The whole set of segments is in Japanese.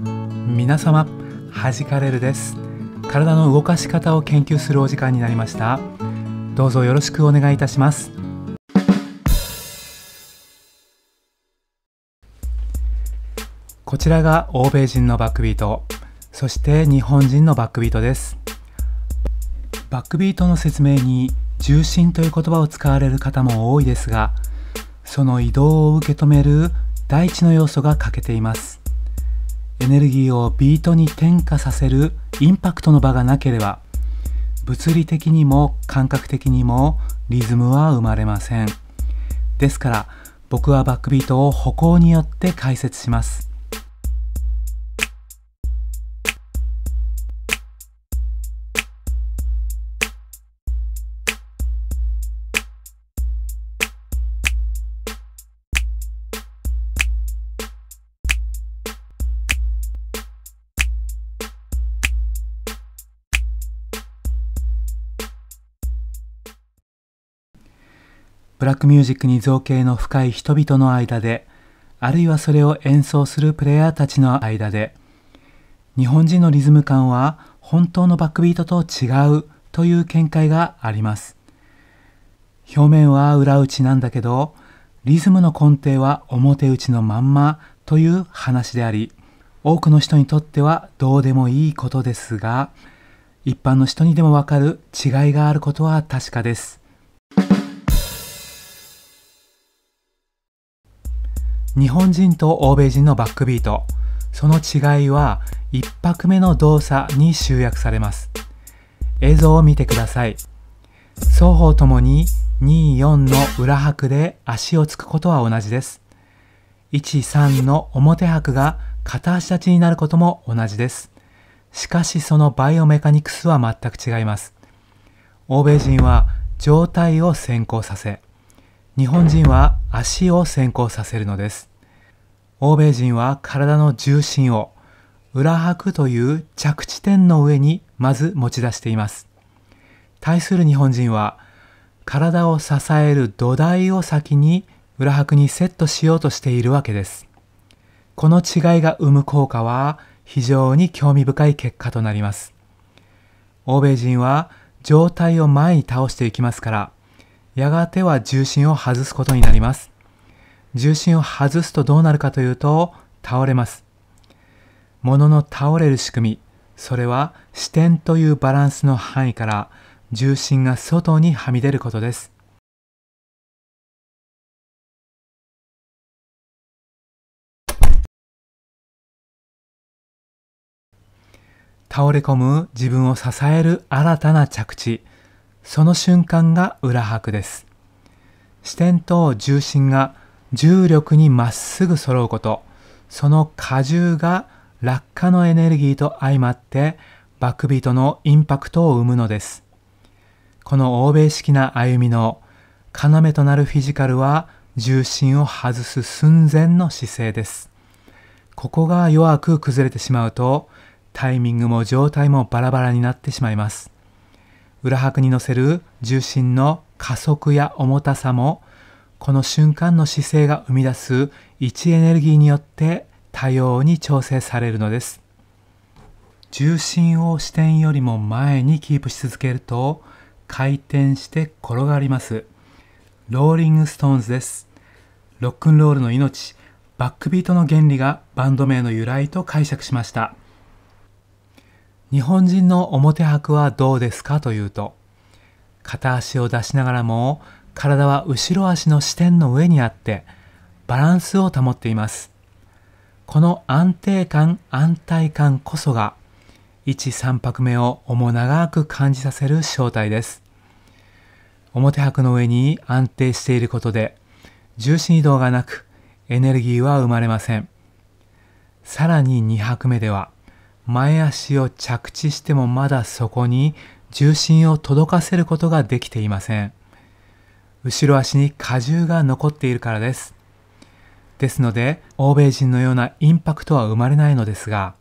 皆様はじかれるです体の動かし方を研究するお時間になりましたどうぞよろしくお願いいたしますこちらが欧米人のバックビートそして日本人のバックビートですバックビートの説明に重心という言葉を使われる方も多いですがその移動を受け止める大地の要素が欠けていますエネルギーをビートに転化させるインパクトの場がなければ物理的にも感覚的にもリズムは生まれませんですから僕はバックビートを歩行によって解説しますブラックミュージックに造形の深い人々の間で、あるいはそれを演奏するプレイヤーたちの間で、日本人のリズム感は本当のバックビートと違うという見解があります。表面は裏打ちなんだけど、リズムの根底は表打ちのまんまという話であり、多くの人にとってはどうでもいいことですが、一般の人にでもわかる違いがあることは確かです。日本人と欧米人のバックビートその違いは1拍目の動作に集約されます映像を見てください双方ともに24の裏拍で足をつくことは同じです13の表拍が片足立ちになることも同じですしかしそのバイオメカニクスは全く違います欧米人は状態を先行させ日本人は足を先行させるのです。欧米人は体の重心を裏拍という着地点の上にまず持ち出しています。対する日本人は体を支える土台を先に裏拍にセットしようとしているわけです。この違いが生む効果は非常に興味深い結果となります。欧米人は状態を前に倒していきますから、やがては重心を外すことになります。重心を外すとどうなるかというと、倒れます。ものの倒れる仕組み、それは視点というバランスの範囲から重心が外にはみ出ることです。倒れ込む自分を支える新たな着地。その瞬間が裏拍です。視点と重心が重力にまっすぐ揃うこと、その荷重が落下のエネルギーと相まってバックビートのインパクトを生むのです。この欧米式な歩みの要となるフィジカルは重心を外す寸前の姿勢です。ここが弱く崩れてしまうとタイミングも状態もバラバラになってしまいます。裏拍に乗せる重心の加速や重たさもこの瞬間の姿勢が生み出す位置エネルギーによって多様に調整されるのです重心を視点よりも前にキープし続けると回転して転がりますローリングストーンズですロックンロールの命バックビートの原理がバンド名の由来と解釈しました日本人の表拍はどうですかというと、片足を出しながらも体は後ろ足の支点の上にあってバランスを保っています。この安定感、安泰感こそが13拍目を重長く感じさせる正体です。表拍の上に安定していることで重心移動がなくエネルギーは生まれません。さらに2拍目では前足を着地してもまだそこに重心を届かせることができていません。後ろ足に荷重が残っているからです。ですので、欧米人のようなインパクトは生まれないのですが、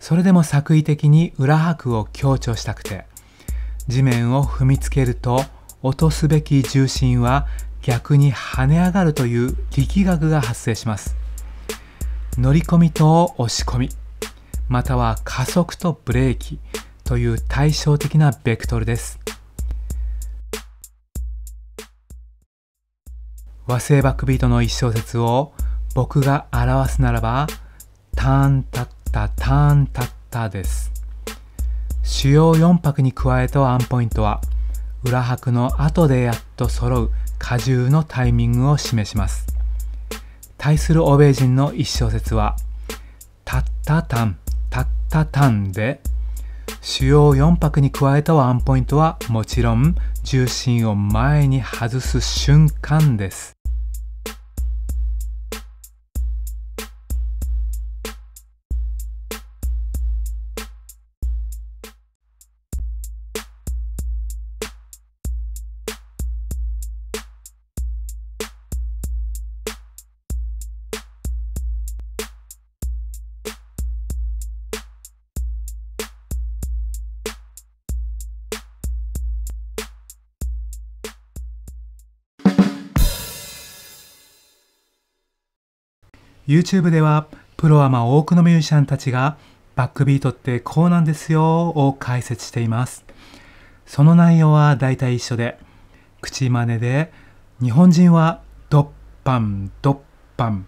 それでも作為的に裏拍を強調したくて、地面を踏みつけると落とすべき重心は逆に跳ね上がるという力学が発生します。乗り込みと押し込み。または加速とブレーキという対照的なベクトルです。和製バックビートの一小節を僕が表すならば、ターンタッタターンタッタです。主要4拍に加えたワンポイントは、裏拍の後でやっと揃う荷重のタイミングを示します。対する欧米人の一小節は、タッタタン。畳んで主要4拍に加えたワンポイントはもちろん重心を前に外す瞬間です YouTube ではプロアマ多くのミュージシャンたちがバックビートってこうなんですよを解説しています。その内容は大体一緒で、口真似で日本人はドッパンドッパン、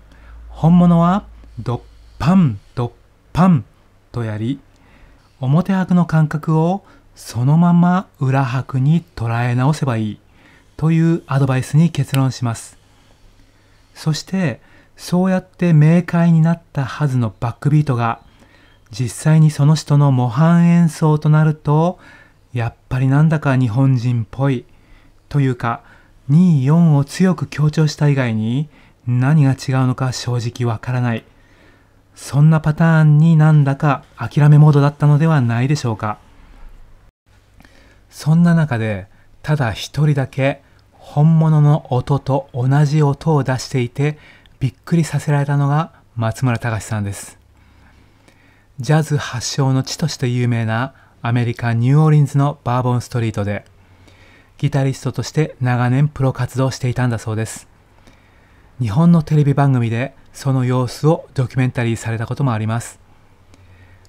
本物はドッパンドッパンとやり、表拍の感覚をそのまま裏拍に捉え直せばいいというアドバイスに結論します。そしてそうやって明快になったはずのバックビートが実際にその人の模範演奏となるとやっぱりなんだか日本人っぽいというか24を強く強調した以外に何が違うのか正直わからないそんなパターンになんだか諦めモードだったのではないでしょうかそんな中でただ一人だけ本物の音と同じ音を出していてびっくりさせられたのが松村隆さんですジャズ発祥の地として有名なアメリカ・ニューオーリンズのバーボンストリートでギタリストとして長年プロ活動していたんだそうです日本のテレビ番組でその様子をドキュメンタリーされたこともあります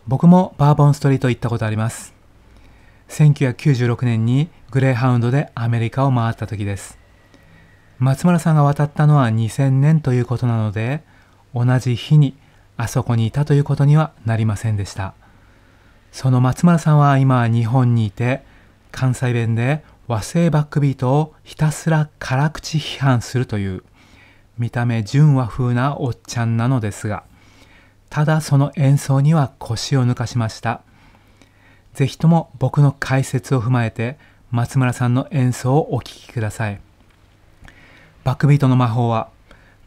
僕もバーボンストリート行ったことあります1996年にグレーハウンドでアメリカを回った時です松村さんが渡ったのは2000年ということなので同じ日にあそこにいたということにはなりませんでしたその松村さんは今日本にいて関西弁で和製バックビートをひたすら辛口批判するという見た目純和風なおっちゃんなのですがただその演奏には腰を抜かしました是非とも僕の解説を踏まえて松村さんの演奏をお聴きくださいバックビートの魔法は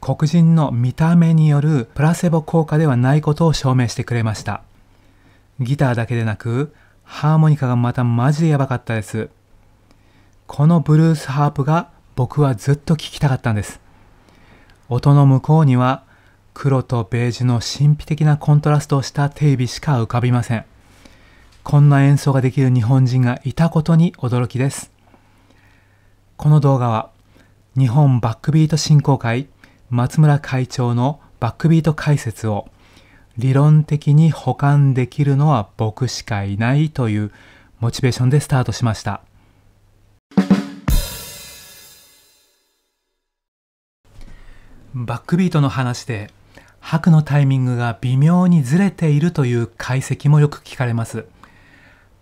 黒人の見た目によるプラセボ効果ではないことを証明してくれましたギターだけでなくハーモニカがまたマジでやばかったですこのブルースハープが僕はずっと聴きたかったんです音の向こうには黒とベージュの神秘的なコントラストをしたテレビしか浮かびませんこんな演奏ができる日本人がいたことに驚きですこの動画は日本バックビート振興会松村会長のバックビート解説を理論的に補完できるのは僕しかいないというモチベーションでスタートしましたバックビートの話でくのタイミングが微妙にずれているという解析もよく聞かれます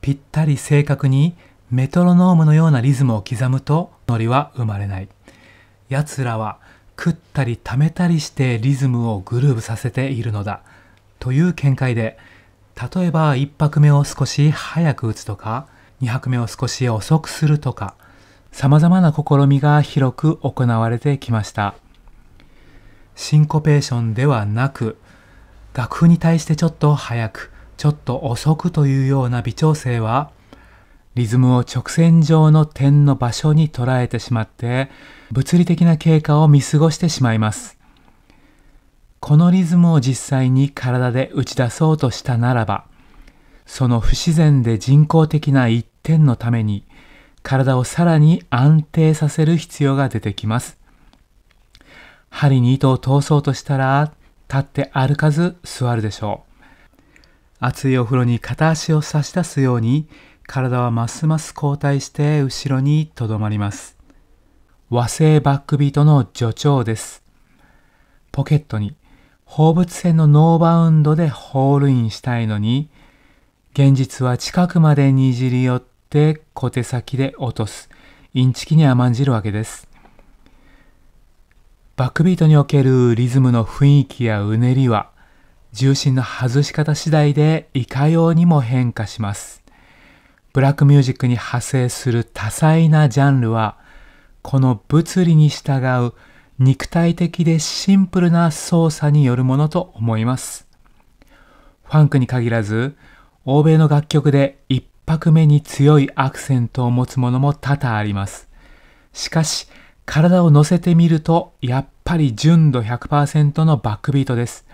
ぴったり正確にメトロノームのようなリズムを刻むとノリは生まれないやつらは食ったり貯めたりしてリズムをグルーブさせているのだという見解で例えば1拍目を少し早く打つとか2拍目を少し遅くするとか様々な試みが広く行われてきましたシンコペーションではなく楽譜に対してちょっと早くちょっと遅くというような微調整はリズムを直線上の点の場所に捉えてしまって物理的な経過を見過ごしてしまいます。このリズムを実際に体で打ち出そうとしたならば、その不自然で人工的な一点のために、体をさらに安定させる必要が出てきます。針に糸を通そうとしたら、立って歩かず座るでしょう。熱いお風呂に片足を差し出すように、体はますます後退して後ろにとどまります。和製バックビートの助長です。ポケットに放物線のノーバウンドでホールインしたいのに、現実は近くまでにじり寄って小手先で落とす、インチキに甘んじるわけです。バックビートにおけるリズムの雰囲気やうねりは、重心の外し方次第でいかようにも変化します。ブラックミュージックに派生する多彩なジャンルは、この物理に従う肉体的でシンプルな操作によるものと思います。ファンクに限らず、欧米の楽曲で一拍目に強いアクセントを持つものも多々あります。しかし、体を乗せてみると、やっぱり純度100%のバックビートです。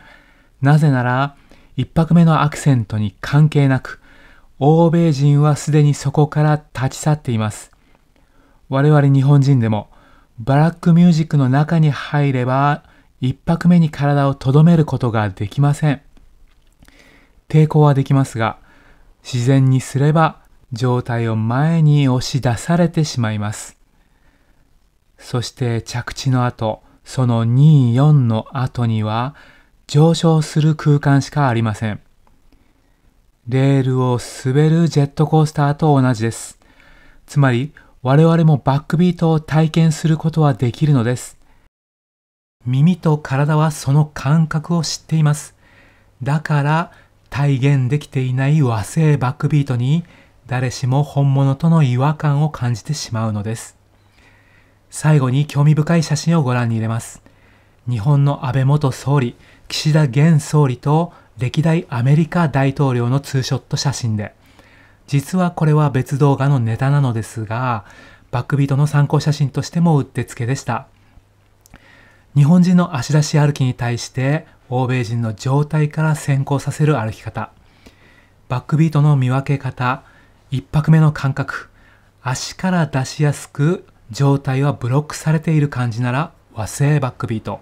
なぜなら、一拍目のアクセントに関係なく、欧米人はすでにそこから立ち去っています。我々日本人でもバラックミュージックの中に入れば一拍目に体をとどめることができません。抵抗はできますが自然にすれば状態を前に押し出されてしまいます。そして着地の後、その24の後には上昇する空間しかありません。レールを滑るジェットコースターと同じです。つまり我々もバックビートを体験することはできるのです。耳と体はその感覚を知っています。だから体現できていない和製バックビートに誰しも本物との違和感を感じてしまうのです。最後に興味深い写真をご覧に入れます。日本の安倍元総理、岸田現総理と歴代アメリカ大統領のツーショット写真で、実はこれは別動画のネタなのですが、バックビートの参考写真としてもうってつけでした。日本人の足出し歩きに対して欧米人の状態から先行させる歩き方バックビートの見分け方一拍目の感覚足から出しやすく状態はブロックされている感じなら和製バックビート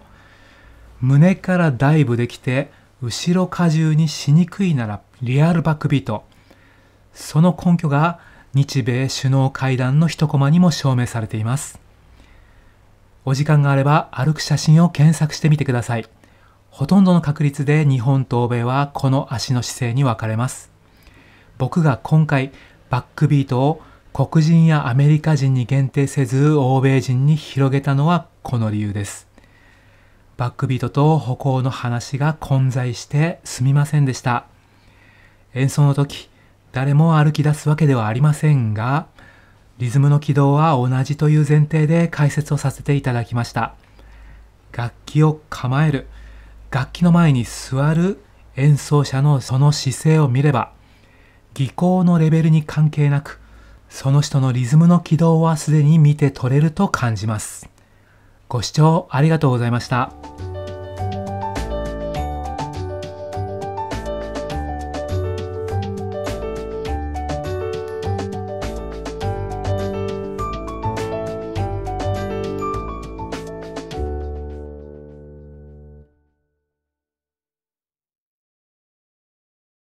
胸からダイブできて後ろ荷重にしにくいならリアルバックビートその根拠が日米首脳会談の一コマにも証明されています。お時間があれば歩く写真を検索してみてください。ほとんどの確率で日本と欧米はこの足の姿勢に分かれます。僕が今回バックビートを黒人やアメリカ人に限定せず欧米人に広げたのはこの理由です。バックビートと歩行の話が混在してすみませんでした。演奏の時、誰も歩き出すわけではありませんが、リズムの軌道は同じという前提で解説をさせていただきました。楽器を構える、楽器の前に座る演奏者のその姿勢を見れば、技巧のレベルに関係なく、その人のリズムの軌道はすでに見て取れると感じます。ご視聴ありがとうございました。